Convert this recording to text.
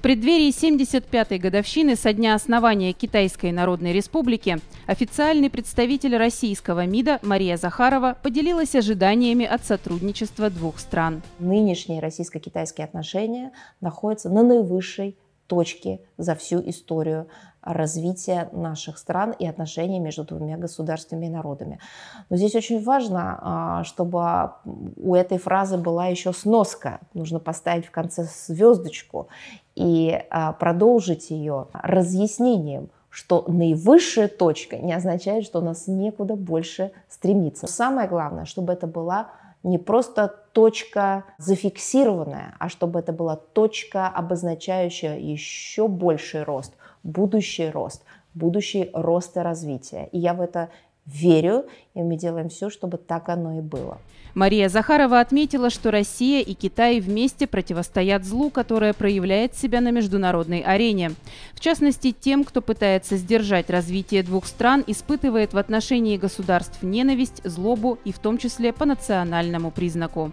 преддверии 75-й годовщины со дня основания Китайской Народной Республики официальный представитель российского МИДа Мария Захарова поделилась ожиданиями от сотрудничества двух стран. Нынешние российско-китайские отношения находятся на наивысшей точке за всю историю развития наших стран и отношений между двумя государствами и народами. Но здесь очень важно, а, чтобы у этой фразы была еще сноска. Нужно поставить в конце звездочку и а, продолжить ее разъяснением – что наивысшая точка не означает, что у нас некуда больше стремиться. Самое главное, чтобы это была не просто точка зафиксированная, а чтобы это была точка, обозначающая еще больший рост, будущий рост, будущий рост и развитие. И я в это верю, и мы делаем все, чтобы так оно и было. Мария Захарова отметила, что Россия и Китай вместе противостоят злу, которое проявляет себя на международной арене. В частности, тем, кто пытается сдержать развитие двух стран, испытывает в отношении государств ненависть, злобу и в том числе по национальному признаку.